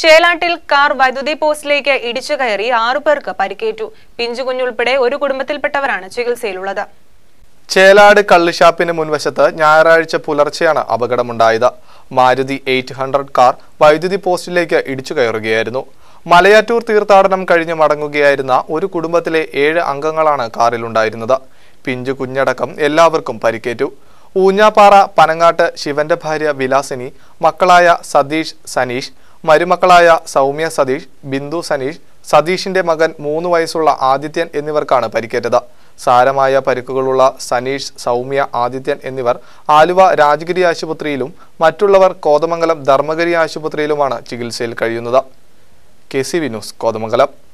ചേലാട്ടിൽ car വൈദ്യുതി പോസ്റ്റിലേക്ക് ഇടിച്ചു കയറി ആറുപേർക്ക് പരിക്കേറ്റു പിഞ്ചുകുഞ്ഞുൾപ്പെടെ ഒരു കുടുംബത്തിൽപ്പെട്ടവരാണ് ചികിത്സയിലുള്ളത് ചേലാട് കള്ളുഷാപ്പിന് മുൻവശത്ത് ഞായറാഴ്ച പുലർച്ചെയാണ് അപകടമുണ്ടായത് മാരുതി എയ്റ്റ് ഹൺഡ്രഡ് കാർ വൈദ്യുതി പോസ്റ്റിലേക്ക് ഇടിച്ചു കയറുകയായിരുന്നു മലയാറ്റൂർ തീർത്ഥാടനം കഴിഞ്ഞ് മടങ്ങുകയായിരുന്ന ഒരു കുടുംബത്തിലെ ഏഴ് അംഗങ്ങളാണ് കാറിലുണ്ടായിരുന്നത് പിഞ്ചു കുഞ്ഞടക്കം എല്ലാവർക്കും പരിക്കേറ്റു ഊഞ്ഞാപ്പാറ പനങ്ങാട്ട് ശിവന്റെ ഭാര്യ വിലാസിനി മക്കളായ സതീഷ് സനീഷ് മരുമക്കളായ സൗമ്യ സതീഷ് ബിന്ദു സനീഷ് സതീഷിന്റെ മകൻ മൂന്ന് വയസ്സുള്ള ആദിത്യൻ എന്നിവർക്കാണ് പരിക്കേറ്റത് സാരമായ പരിക്കുകളുള്ള സനീഷ് സൗമ്യ ആദിത്യൻ എന്നിവർ ആലുവ രാജഗിരി ആശുപത്രിയിലും മറ്റുള്ളവർ കോതമംഗലം ധർമ്മഗിരി ആശുപത്രിയിലുമാണ് ചികിത്സയിൽ കഴിയുന്നത് കെ സി വിനുസ് കോതമംഗലം